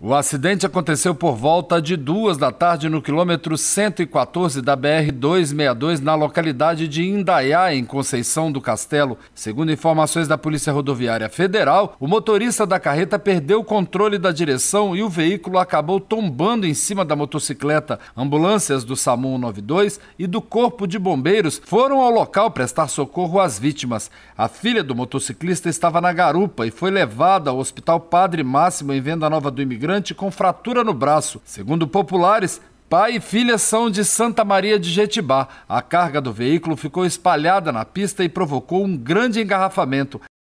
O acidente aconteceu por volta de duas da tarde no quilômetro 114 da BR-262, na localidade de Indaiá, em Conceição do Castelo. Segundo informações da Polícia Rodoviária Federal, o motorista da carreta perdeu o controle da direção e o veículo acabou tombando em cima da motocicleta. Ambulâncias do SAMU 92 e do Corpo de Bombeiros foram ao local prestar socorro às vítimas. A filha do motociclista estava na garupa e foi levada ao Hospital Padre Máximo em Venda Nova do Imigrante migrante com fratura no braço. Segundo populares, Pai e filha são de Santa Maria de Jetibá. A carga do veículo ficou espalhada na pista e provocou um grande engarrafamento.